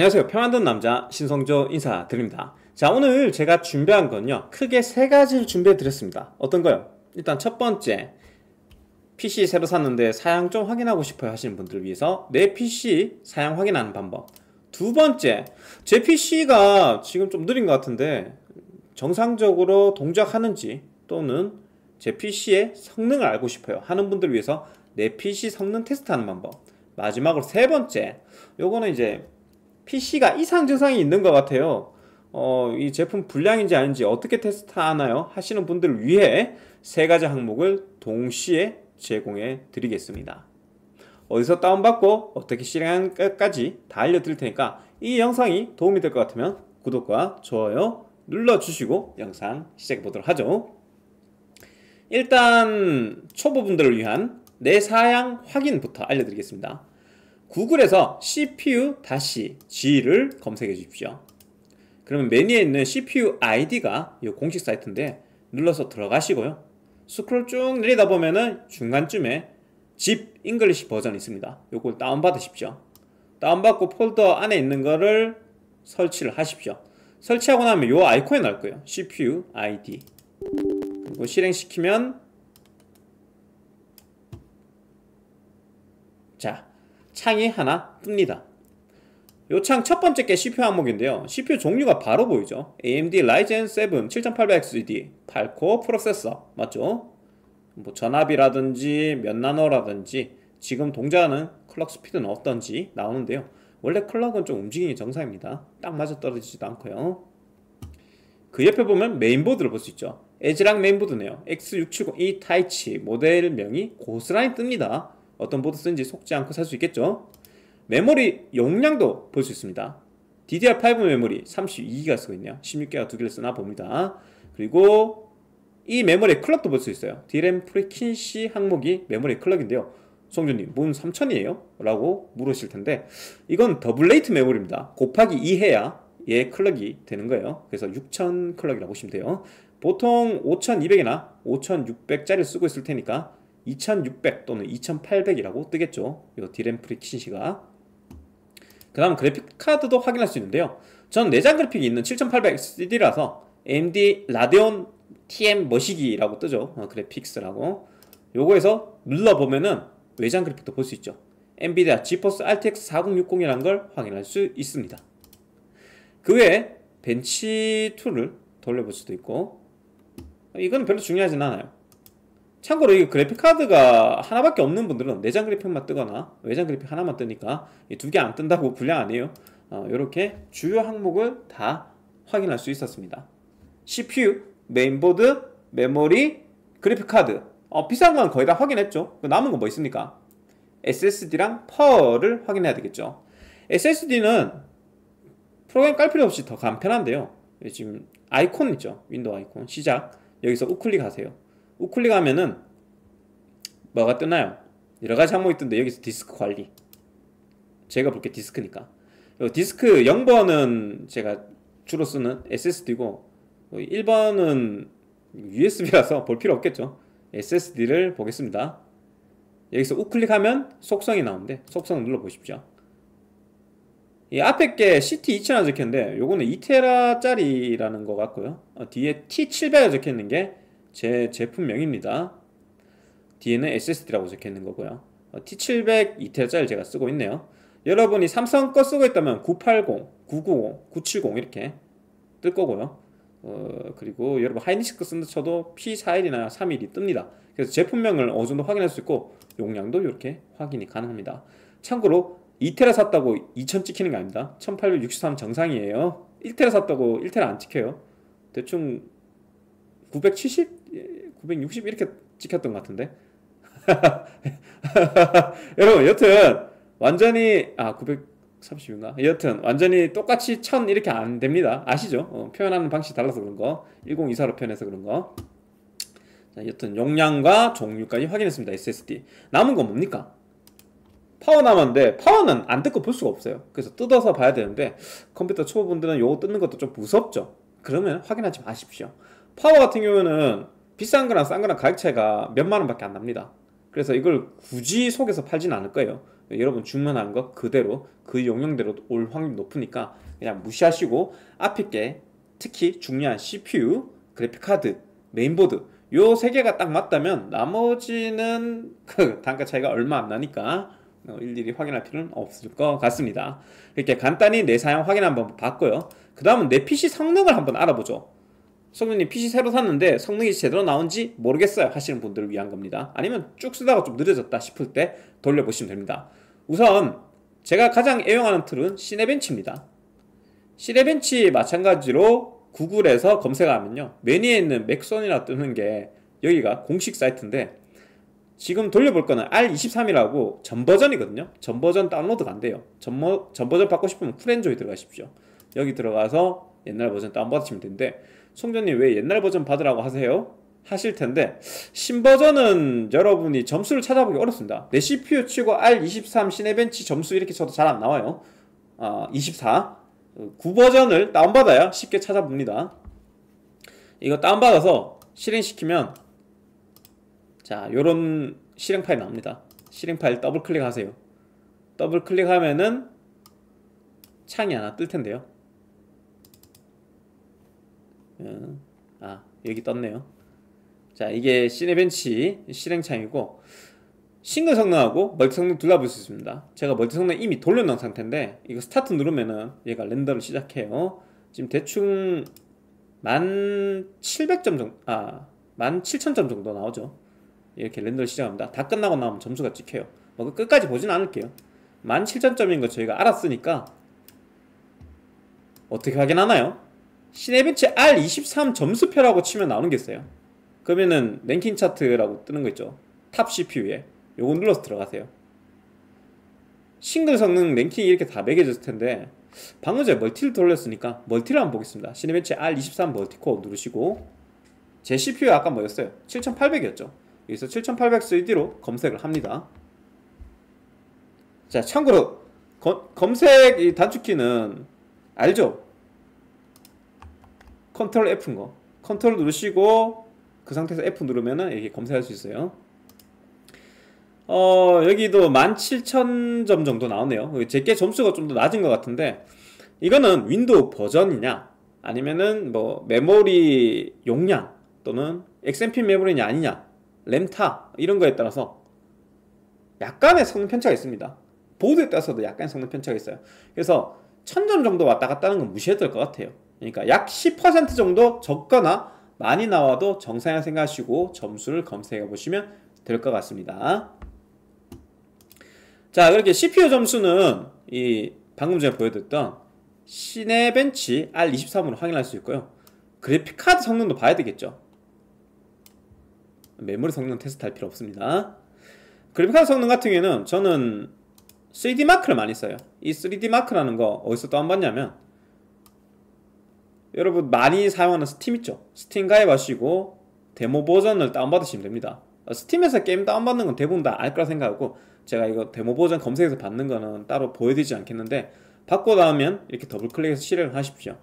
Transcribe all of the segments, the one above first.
안녕하세요 평안든 남자 신성조 인사드립니다 자 오늘 제가 준비한 건요 크게 세 가지를 준비해 드렸습니다 어떤 거요? 일단 첫 번째 PC 새로 샀는데 사양 좀 확인하고 싶어요 하시는 분들을 위해서 내 PC 사양 확인하는 방법 두 번째 제 PC가 지금 좀 느린 것 같은데 정상적으로 동작하는지 또는 제 PC의 성능을 알고 싶어요 하는 분들을 위해서 내 PC 성능 테스트하는 방법 마지막으로 세 번째 요거는 이제 PC가 이상 증상이 있는 것 같아요. 어, 이 제품 불량인지 아닌지 어떻게 테스트하나요? 하시는 분들을 위해 세 가지 항목을 동시에 제공해 드리겠습니다. 어디서 다운받고 어떻게 실행하는까지 다 알려드릴 테니까 이 영상이 도움이 될 것 같으면 구독과 좋아요 눌러주시고 영상 시작해 보도록 하죠. 일단 초보분들을 위한 내 사양 확인부터 알려드리겠습니다. 구글에서 cpu-g를 검색해 주십시오. 그러면 메뉴에 있는 CPU ID가 이 공식 사이트인데 눌러서 들어가시고요. 스크롤 쭉 내리다 보면은 중간쯤에 집 잉글리시 버전이 있습니다. 요걸 다운받으십시오. 다운받고 폴더 안에 있는 거를 설치를 하십시오. 설치하고 나면 요 아이콘이 나올 거예요. CPU ID. 그리고 실행시키면 자, 창이 하나 뜹니다. 요 창 첫 번째 게 CPU 항목인데요. CPU 종류가 바로 보이죠. AMD 라이젠 7 7800XD 8코어 프로세서 맞죠? 뭐 전압이라든지 몇 나노라든지 지금 동작하는 클럭 스피드는 어떤지 나오는데요. 원래 클럭은 좀 움직임이 정상입니다. 딱 맞아떨어지지도 않고요. 그 옆에 보면 메인보드를 볼 수 있죠. 에즈락 메인보드네요. X670E 타이치 모델명이 고스란히 뜹니다. 어떤 보드스인지 속지 않고 살 수 있겠죠 메모리 용량도 볼 수 있습니다 DDR5 메모리 32기가 쓰고 있네요 16기가 두 개를 쓰나 봅니다 그리고 이 메모리 클럭도 볼 수 있어요 DRAM 프리킨시 항목이 메모리 클럭인데요 송준님 문 3000이에요? 라고 물으실 텐데 이건 더블 레이트 메모리입니다 곱하기 2 해야 얘 클럭이 되는 거예요 그래서 6000 클럭이라고 보시면 돼요 보통 5200이나 5600짜리를 쓰고 있을 테니까 2600 또는 2800이라고 뜨겠죠 이 디램 프리키시가 그 다음 그래픽카드도 확인할 수 있는데요 전 내장 그래픽이 있는 7800 XD라서 AMD 라데온 TM 머시기라고 뜨죠 어, 그래픽스라고 요거에서 눌러보면은 외장 그래픽도 볼 수 있죠 엔비디아 지포스 RTX 4060이라는 걸 확인할 수 있습니다 그 외에 벤치2를 돌려볼 수도 있고 이건 별로 중요하진 않아요 참고로 이 그래픽 카드가 하나밖에 없는 분들은 내장 그래픽만 뜨거나 외장 그래픽 하나만 뜨니까 이 두 개 안 뜬다고 불량 안 해요. 어, 이렇게 주요 항목을 다 확인할 수 있었습니다. CPU, 메인보드, 메모리, 그래픽 카드 어, 비싼 건 거의 다 확인했죠. 그 남은 건 뭐 있습니까? SSD랑 파워 확인해야 되겠죠. SSD는 프로그램 깔 필요 없이 더 간편한데요. 지금 아이콘 있죠. 윈도우 아이콘 시작 여기서 우클릭 하세요. 우클릭하면은 뭐가 뜨나요? 여러가지 항목이 뜬데 여기서 디스크 관리 제가 볼게 디스크니까 디스크 0번은 제가 주로 쓰는 SSD고 1번은 뭐 USB라서 볼 필요 없겠죠 SSD를 보겠습니다 여기서 우클릭하면 속성이 나오는데 속성 눌러보십시오 이 앞에 게 c t 2 0 0 0화라 적혔는데 요거는 2테라짜리라는 것 같고요 어, 뒤에 t 7 0 0화 적혀있는 게제 제품명입니다. 뒤에는 SSD라고 적혀있는 거고요. 어, T700 2테자를 제가 쓰고 있네요. 여러분이 삼성 거 쓰고 있다면 980, 990, 970 이렇게 뜰 거고요. 어, 그리고 여러분 하이니스크 쓴다 쳐도 P41이나 31이 뜹니다. 그래서 제품명을 어느 정도 확인할 수 있고 용량도 이렇게 확인이 가능합니다. 참고로 2테라 샀다고 2000 찍히는 게 아닙니다. 1863 정상이에요. 1테라 샀다고 1테라 안 찍혀요. 대충 970? 960 이렇게 찍혔던 것 같은데 여러분 여튼 완전히 아 930인가? 여튼 완전히 똑같이 1000 이렇게 안 됩니다 아시죠? 어, 표현하는 방식이 달라서 그런 거 1024로 표현해서 그런 거 자, 여튼 용량과 종류까지 확인했습니다 SSD 남은 건 뭡니까? 파워 남았는데 파워는 안 뜯고 볼 수가 없어요 그래서 뜯어서 봐야 되는데 컴퓨터 초보분들은 요거 뜯는 것도 좀 무섭죠 그러면 확인하지 마십시오 파워 같은 경우에는 비싼 거랑 싼 거랑 가격 차이가 몇만 원밖에 안 납니다. 그래서 이걸 굳이 속에서 팔진 않을 거예요. 여러분 주문한 거 그대로 그 용량대로 올 확률이 높으니까 그냥 무시하시고 앞에 게 특히 중요한 CPU, 그래픽카드, 메인보드 요 세 개가 딱 맞다면 나머지는 그 단가 차이가 얼마 안 나니까 어, 일일이 확인할 필요는 없을 것 같습니다. 이렇게 간단히 내 사양 확인 한번 봤고요. 그 다음은 내 PC 성능을 한번 알아보죠. 성능님 PC 새로 샀는데 성능이 제대로 나온지 모르겠어요 하시는 분들을 위한 겁니다 아니면 쭉 쓰다가 좀 느려졌다 싶을 때 돌려보시면 됩니다 우선 제가 가장 애용하는 툴은 시네벤치입니다 시네벤치 마찬가지로 구글에서 검색하면요 메뉴에 있는 맥손이라 뜨는 게 여기가 공식 사이트인데 지금 돌려볼 거는 R23이라고 전버전이거든요 전버전 다운로드가 안 돼요 전버, 뭐, 전버전 받고 싶으면 프렌조에 들어가십시오 여기 들어가서 옛날 버전 다운받으시면 되는데 송전님 왜 옛날 버전 받으라고 하세요? 하실 텐데 신버전은 여러분이 점수를 찾아보기 어렵습니다 내 네, CPU 치고 R23 시네벤치 점수 이렇게 쳐도 잘 안 나와요 아24 9버전을 다운받아야 쉽게 찾아봅니다 이거 다운받아서 실행시키면 자요런 실행 파일 나옵니다 실행 파일 더블 클릭하세요 더블 클릭하면은 창이 하나 뜰 텐데요 어, 아 여기 떴네요 자 이게 시네벤치 실행창이고 싱글 성능하고 멀티 성능 둘 다 볼 수 있습니다 제가 멀티 성능 이미 돌려놓은 상태인데 이거 스타트 누르면은 얘가 렌더를 시작해요 지금 대충 만 700점 정도 아 17,000점 정도 나오죠 이렇게 렌더를 시작합니다 다 끝나고 나면 점수가 찍혀요 뭐 그 끝까지 보진 않을게요 17,000점인 거 저희가 알았으니까 어떻게 확인하나요? 시네벤치 R23 점수표라고 치면 나오는 게 있어요 그러면은 랭킹 차트라고 뜨는 거 있죠 탑 CPU에 요거 눌러서 들어가세요 싱글 성능 랭킹이 이렇게 다 매겨졌을 텐데 방금 전에 멀티를 돌렸으니까 멀티를 한번 보겠습니다 시네벤츠 R23 멀티코어 누르시고 제 CPU 아까 뭐였어요? 7800이었죠 여기서 7800 3D로 검색을 합니다 자 참고로 거, 검색 이 단축키는 알죠? 컨트롤 F인 거 컨트롤 누르시고 그 상태에서 F 누르면은 이렇게 검색할 수 있어요 어 여기도 17,000점 정도 나오네요 제게 점수가 좀 더 낮은 것 같은데 이거는 윈도우 버전이냐 아니면은 뭐 메모리 용량 또는 XMP 메모리냐 아니냐 램타 이런 거에 따라서 약간의 성능 편차가 있습니다 보드에 따라서도 약간의 성능 편차가 있어요 그래서 1000점 정도 왔다 갔다 하는 건 무시해도 될 것 같아요 그러니까 약 10% 정도 적거나 많이 나와도 정상이라 생각하시고 점수를 검색해 보시면 될 것 같습니다. 자, 이렇게 CPU 점수는 이 방금 전에 보여드렸던 시네벤치 R23으로 확인할 수 있고요. 그래픽 카드 성능도 봐야 되겠죠. 메모리 성능 테스트 할 필요 없습니다. 그래픽 카드 성능 같은 경우에는 저는 3D 마크를 많이 써요. 이 3D 마크라는 거 어디서 또안 봤냐면 여러분 많이 사용하는 스팀 있죠? 스팀 가입하시고 데모 버전을 다운받으시면 됩니다. 스팀에서 게임 다운받는 건 대부분 다 알 거라 생각하고 제가 이거 데모 버전 검색해서 받는 거는 따로 보여드리지 않겠는데 받고 나면 이렇게 더블 클릭해서 실행을 하십시오.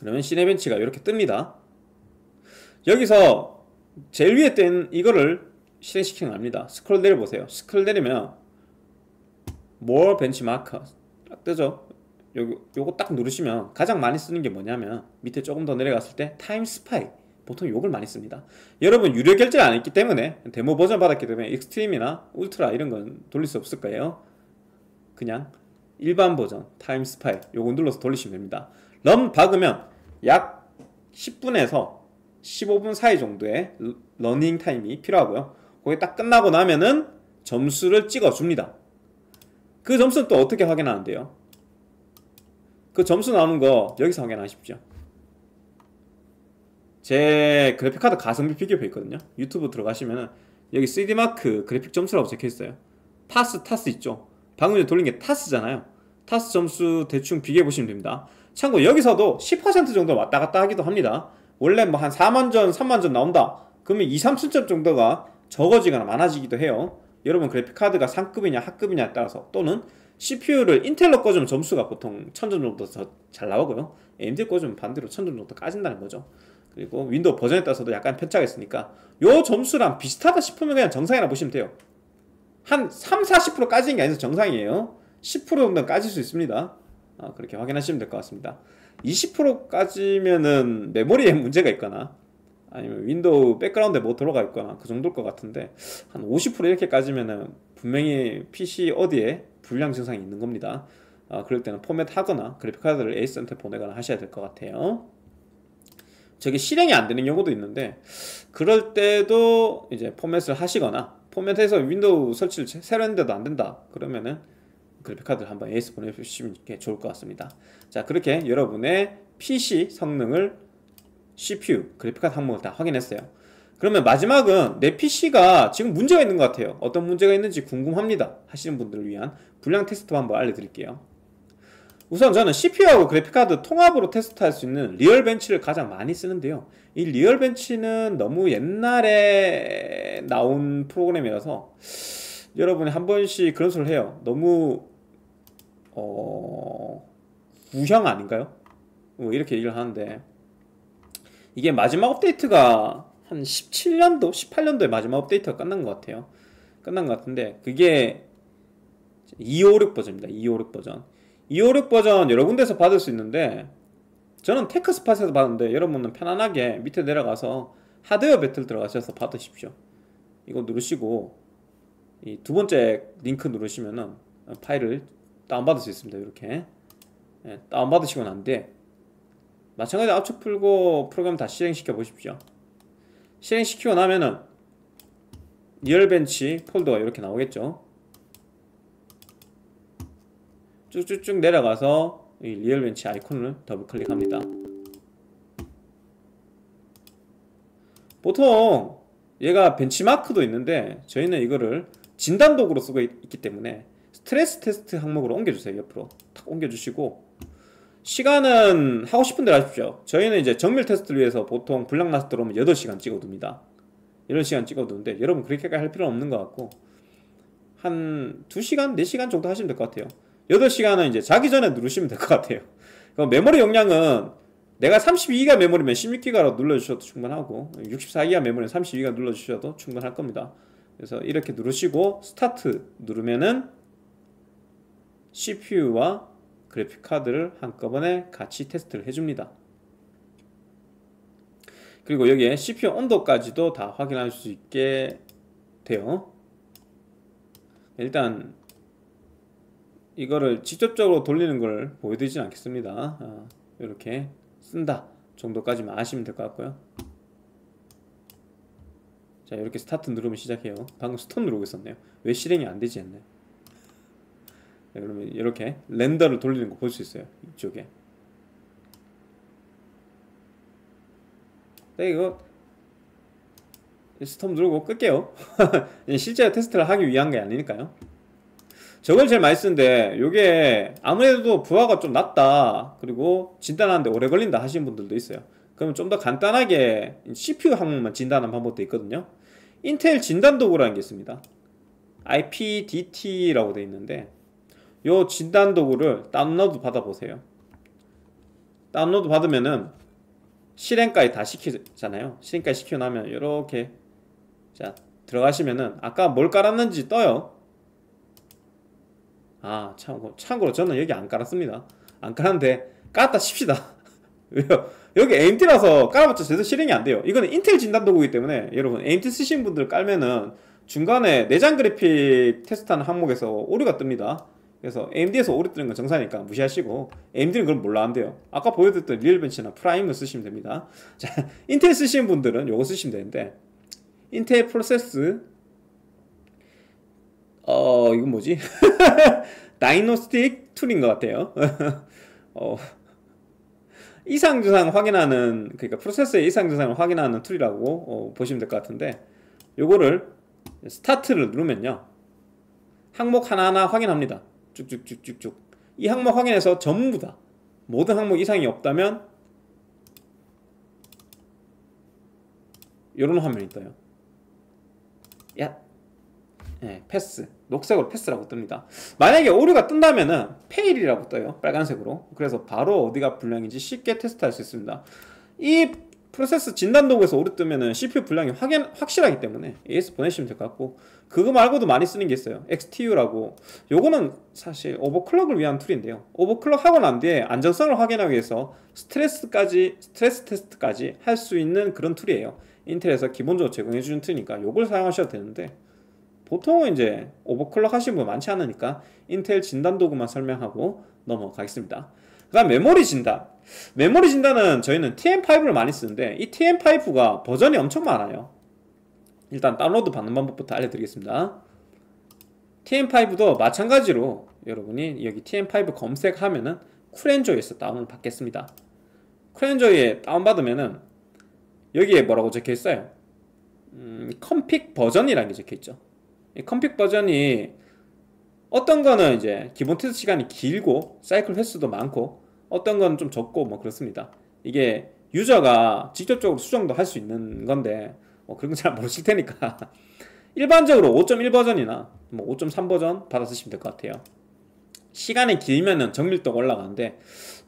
그러면 시네벤치가 이렇게 뜹니다. 여기서 제일 위에 뜬 이거를 실행시키는 겁니다. 스크롤 내려보세요. 스크롤 내리면 More Benchmark 뜨죠? 요, 요거 딱 누르시면 가장 많이 쓰는 게 뭐냐면 밑에 조금 더 내려갔을 때 타임 스파이 보통 요걸 많이 씁니다 여러분 유료 결제를 안 했기 때문에 데모 버전 받았기 때문에 익스트림이나 울트라 이런 건 돌릴 수 없을 거예요 그냥 일반 버전 타임 스파이 요거 눌러서 돌리시면 됩니다 럼 박으면 약 10분에서 15분 사이 정도의 러닝 타임이 필요하고요 거기 딱 끝나고 나면은 점수를 찍어줍니다 그 점수는 또 어떻게 확인하는데요 그 점수 나오는 거 여기서 확인하십시오. 제 그래픽카드 가성비 비교표 있거든요. 유튜브 들어가시면 은 여기 CD마크 그래픽 점수라고 적혀있어요. 타스, 타스 있죠. 방금 전에 돌린 게 타스잖아요. 타스 점수 대충 비교해보시면 됩니다. 참고 여기서도 10% 정도 왔다 갔다 하기도 합니다. 원래 뭐 한 4만전, 3만전 나온다. 그러면 2, 3천점 정도가 적어지거나 많아지기도 해요. 여러분 그래픽카드가 상급이냐 하급이냐에 따라서 또는 CPU를 인텔로 꺼주면 점수가 보통 1000점 정도 더 잘 나오고요. AMD 꺼주면 반대로 1000점 정도 더 까진다는 거죠. 그리고 윈도우 버전에 따라서도 약간 편차가 있으니까 요 점수랑 비슷하다 싶으면 그냥 정상이라 보시면 돼요. 한 3, 40% 까지는 게 아니라 정상이에요. 10% 정도 까질 수 있습니다. 아, 그렇게 확인하시면 될 것 같습니다. 20% 까지면은 메모리에 문제가 있거나 아니면 윈도우 백그라운드에 뭐 들어가 있거나 그 정도일 것 같은데 한 50% 이렇게 까지면은 분명히 PC 어디에 불량 증상이 있는 겁니다. 아, 그럴 때는 포맷하거나 그래픽카드를 에이스한테 보내거나 하셔야 될 것 같아요. 저게 실행이 안 되는 경우도 있는데 그럴 때도 이제 포맷을 하시거나 포맷해서 윈도우 설치를 새로 했는데도 안 된다 그러면은 그래픽카드를 한번 에이 보내주시면 좋을 것 같습니다. 자 그렇게 여러분의 PC 성능을 CPU, 그래픽카드 항목을 다 확인했어요. 그러면 마지막은 내 PC가 지금 문제가 있는 것 같아요. 어떤 문제가 있는지 궁금합니다. 하시는 분들을 위한 불량 테스트 한번 알려드릴게요. 우선 저는 CPU하고 그래픽카드 통합으로 테스트할 수 있는 리얼벤치를 가장 많이 쓰는데요. 이 리얼벤치는 너무 옛날에 나온 프로그램이라서 여러분이 한 번씩 그런 소리를 해요. 너무 어... 구형 아닌가요? 뭐 이렇게 얘기를 하는데 이게 마지막 업데이트가 한 17년도, 18년도에 마지막 업데이트가 끝난 것 같아요. 끝난 것 같은데 그게 256 버전입니다. 256 버전. 256 버전 여러 군데서 받을 수 있는데 저는 테크스팟에서 받는데 여러분은 편안하게 밑에 내려가서 하드웨어 배틀 들어가셔서 받으십시오. 이거 누르시고 이 두 번째 링크 누르시면은 파일을 다운받을 수 있습니다. 이렇게 예, 다운받으시면 안 돼. 마찬가지로 압축 풀고 프로그램 다 실행시켜 보십시오. 실행시키고 나면은 리얼벤치 폴더가 이렇게 나오겠죠 쭉쭉쭉 내려가서 이 리얼벤치 아이콘을 더블클릭합니다 보통 얘가 벤치마크도 있는데 저희는 이거를 진단독으로 쓰고 있, 기 때문에 스트레스 테스트 항목으로 옮겨주세요 옆으로 탁 옮겨주시고 시간은 하고 싶은 대로 하십시오. 저희는 이제 정밀 테스트를 위해서 보통 블락나스 들어오면 8시간 찍어둡니다. 8시간 찍어두는데 여러분 그렇게까지 할 필요는 없는 것 같고 한 2시간, 4시간 정도 하시면 될 것 같아요. 8시간은 이제 자기 전에 누르시면 될 것 같아요. 그럼 메모리 용량은 내가 32기가 메모리면 16기가로 눌러주셔도 충분하고 64기가 메모리면 32기가 눌러주셔도 충분할 겁니다. 그래서 이렇게 누르시고 스타트 누르면은 CPU와 그래픽 카드를 한꺼번에 같이 테스트를 해줍니다. 그리고 여기에 CPU 온도까지도 다 확인할 수 있게 돼요. 일단 이거를 직접적으로 돌리는 걸 보여드리진 않겠습니다. 아, 이렇게 쓴다 정도까지만 아시면 될 것 같고요. 자 이렇게 스타트 누르면 시작해요. 방금 스톤 누르고 있었네요. 왜 실행이 안 되지 않나요? 네, 그러면 이렇게 렌더를 돌리는 거 볼 수 있어요. 이쪽에. 네, 이거 스톰 누르고 끌게요. 실제 테스트를 하기 위한 게 아니니까요. 저걸 제일 많이 쓰는데 이게 아무래도 부하가 좀 낮다 그리고 진단하는데 오래 걸린다 하시는 분들도 있어요 그러면 좀 더 간단하게 CPU 항목만 진단하는 방법도 있거든요 인텔 진단 도구라는 게 있습니다 IPDT라고 되 있는데 요 진단 도구를 다운로드 받아보세요. 다운로드 받으면은 실행까지 다 시키잖아요. 실행까지 시켜놓으면 이렇게 자 들어가시면은 아까 뭘 깔았는지 떠요. 아 참고 참고로 저는 여기 안 깔았습니다. 안 깔았는데 깠다 칩시다. 왜요? 여기 AMT라서 깔아봤자 제대로 실행이 안 돼요. 이거는 인텔 진단 도구이기 때문에 여러분 AMT 쓰신 분들 깔면은 중간에 내장 그래픽 테스트하는 항목에서 오류가 뜹니다. 그래서 AMD에서 오래 뜨는 건정상이니까 무시하시고 AMD는 그걸 몰라 안돼요 아까 보여드렸던 리얼벤치나 프라임을 쓰시면 됩니다 자 인텔 쓰시는 분들은 요거 쓰시면 되는데 인텔 프로세스 어 이건 뭐지? 다이노스틱 툴인 것 같아요 어, 이상증상 확인하는 그러니까 프로세스의 이상증상을 확인하는 툴이라고 어, 보시면 될 것 같은데 요거를 스타트를 누르면요 항목 하나하나 확인합니다 쭉쭉쭉쭉쭉 이 항목 확인해서 전부 다 모든 항목 이상이 없다면 이런 화면이 떠요 야 네, 패스 녹색으로 패스라고 뜹니다 만약에 오류가 뜬다면은 페일이라고 떠요 빨간색으로 그래서 바로 어디가 불량인지 쉽게 테스트할 수 있습니다 이 프로세스 진단 도구에서 오류 뜨면은 CPU 불량이 확인, 확실하기 때문에 AS 보내시면 될 것 같고 그거 말고도 많이 쓰는 게 있어요. XTU라고. 요거는 사실 오버클럭을 위한 툴인데요. 오버클럭 하고 난 뒤에 안정성을 확인하기 위해서 스트레스까지, 스트레스 테스트까지 할 수 있는 그런 툴이에요. 인텔에서 기본적으로 제공해주는 툴이니까 요걸 사용하셔도 되는데, 보통은 이제 오버클럭 하시는 분 많지 않으니까 인텔 진단도구만 설명하고 넘어가겠습니다. 그 다음 메모리 진단. 메모리 진단은 저희는 TM5를 많이 쓰는데, 이 TM5가 버전이 엄청 많아요. 일단 다운로드 받는 방법부터 알려드리겠습니다 TM5도 마찬가지로 여러분이 여기 TM5 검색하면은 쿠렌조에서 다운을 받겠습니다 쿠렌조에 다운받으면은 여기에 뭐라고 적혀있어요 음, 컴픽 버전이라는 게 적혀있죠 이 컴픽 버전이 어떤 거는 이제 기본 테스트 시간이 길고 사이클 횟수도 많고 어떤 건 좀 적고 뭐 그렇습니다 이게 유저가 직접적으로 수정도 할 수 있는 건데 뭐 그런 거잘 모르실 테니까 일반적으로 5.1 버전이나 뭐5.3 버전 받아 쓰시면 될 것 같아요 시간이 길면은 정밀도가 올라가는데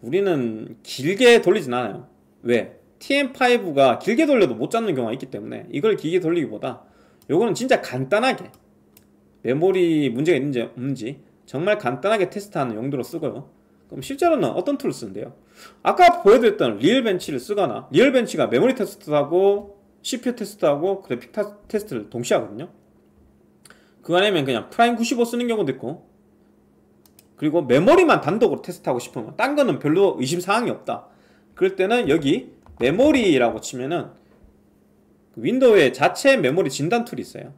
우리는 길게 돌리진 않아요 왜? TM5가 길게 돌려도 못 잡는 경우가 있기 때문에 이걸 길게 돌리기보다 요거는 진짜 간단하게 메모리 문제가 있는지 없는지 정말 간단하게 테스트하는 용도로 쓰고요 그럼 실제로는 어떤 툴을 쓰는데요? 아까 보여드렸던 리얼벤치를 쓰거나 리얼벤치가 메모리 테스트하고 CPU 테스트하고 그래픽 타, 테스트를 동시에 하거든요 그 안에면 그냥 프라임 95 쓰는 경우도 있고 그리고 메모리만 단독으로 테스트하고 싶으면 딴 거는 별로 의심사항이 없다 그럴 때는 여기 메모리라고 치면은 그 윈도우에 자체 메모리 진단 툴이 있어요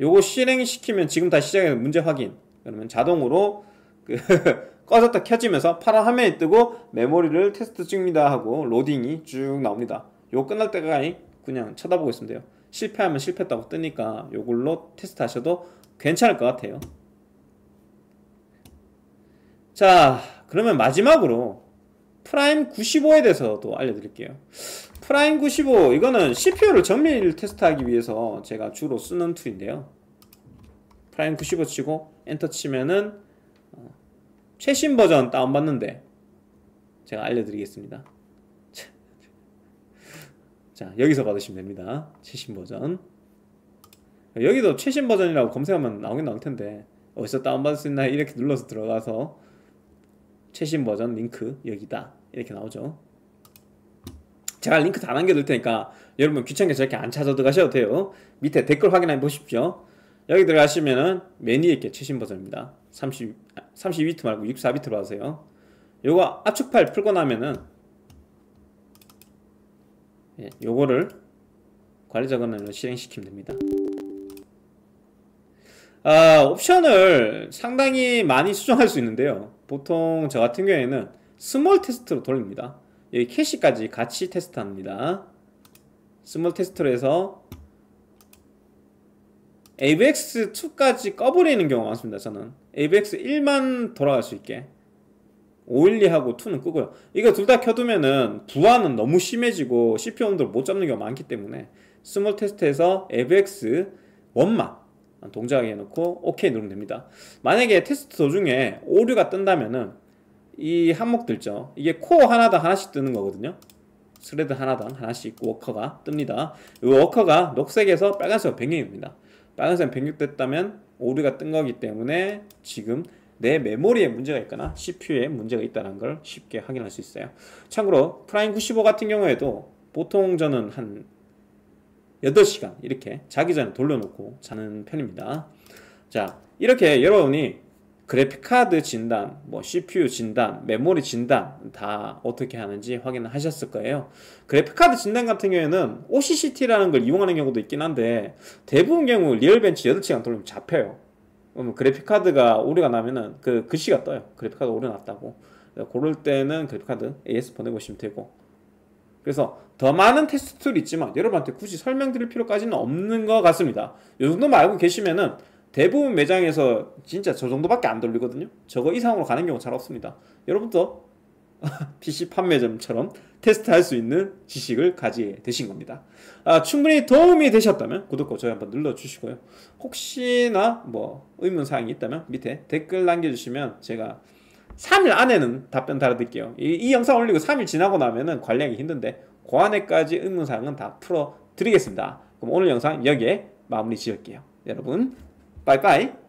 요거 실행시키면 지금 다시 시작해서 문제 확인 그러면 자동으로 그 꺼졌다 켜지면서 파란 화면이 뜨고 메모리를 테스트 중니다 하고 로딩이 쭉 나옵니다 요 끝날 때까지 그냥 쳐다보고 있으면 돼요 실패하면 실패했다고 뜨니까 요걸로 테스트 하셔도 괜찮을 것 같아요 자 그러면 마지막으로 프라임 95에 대해서도 알려드릴게요 프라임 95 이거는 CPU를 정밀 테스트하기 위해서 제가 주로 쓰는 툴인데요 프라임 95 치고 엔터 치면은 어, 최신 버전 다운받는데 제가 알려드리겠습니다 자 여기서 받으시면 됩니다 최신 버전 여기도 최신 버전이라고 검색하면 나오긴 나올 텐데 어디서 다운받을 수 있나 요 이렇게 눌러서 들어가서 최신 버전 링크 여기다 이렇게 나오죠 제가 링크 다 남겨둘 테니까 여러분 귀찮게 저렇게 안 찾아 들어가셔도 돼요 밑에 댓글 확인해 보십시오 여기 들어가시면은 메뉴에있게 최신 버전입니다 3 32비트 말고 64비트로 하세요 요거 압축파일 풀고 나면은 예, 요거를 관리자 권한으로 실행시키면 됩니다. 아, 옵션을 상당히 많이 수정할 수 있는데요. 보통 저 같은 경우에는 스몰 테스트로 돌립니다. 여기 캐시까지 같이 테스트합니다. 스몰 테스트로 해서 AVX2까지 꺼버리는 경우가 많습니다. 저는 AVX1만 돌아갈 수 있게 512하고 2는 끄고요. 이거 둘 다 켜두면은 부하는 너무 심해지고 CPU 온도를 못 잡는 경우가 많기 때문에 스몰 테스트에서 AVX 원만 동작하게 해놓고 OK 누르면 됩니다. 만약에 테스트 도중에 오류가 뜬다면은 이한목들죠 이게 코어 하나당 하나씩 뜨는 거거든요. 스레드 하나당 하나씩 워커가 뜹니다. 이 워커가 녹색에서 빨간색으로 변경입니다. 빨간색 변경됐다면 오류가 뜬 거기 때문에 지금 내 메모리에 문제가 있거나 CPU에 문제가 있다는 걸 쉽게 확인할 수 있어요. 참고로 프라임 95 같은 경우에도 보통 저는 한 8시간 이렇게 자기 전에 돌려놓고 자는 편입니다. 자, 이렇게 여러분이 그래픽카드 진단, 뭐 CPU 진단, 메모리 진단 다 어떻게 하는지 확인을 하셨을 거예요. 그래픽카드 진단 같은 경우에는 OCCT라는 걸 이용하는 경우도 있긴 한데 대부분 경우 리얼벤치 8시간 돌리면 잡혀요. 음, 그래픽카드가 오류가 나면은 그 글씨가 떠요. 그래픽카드 오류 났다고. 고럴 때는 그래픽카드 AS 보내보시면 되고. 그래서 더 많은 테스트 툴 있지만 여러분한테 굳이 설명드릴 필요까지는 없는 것 같습니다. 요 정도만 알고 계시면은 대부분 매장에서 진짜 저 정도밖에 안 돌리거든요. 저거 이상으로 가는 경우 잘 없습니다. 여러분도 PC 판매점처럼 테스트할 수 있는 지식을 가지게 되신 겁니다. 아, 충분히 도움이 되셨다면 구독과 좋아요 한번 눌러주시고요. 혹시나 뭐 의문사항이 있다면 밑에 댓글 남겨주시면 제가 3일 안에는 답변 달아드릴게요. 이, 이 영상 올리고 3일 지나고 나면은 관리하기 힘든데 고안에까지 그 의문사항은 다 풀어드리겠습니다. 그럼 오늘 영상 여기에 마무리 지을게요. 여러분 빠이빠이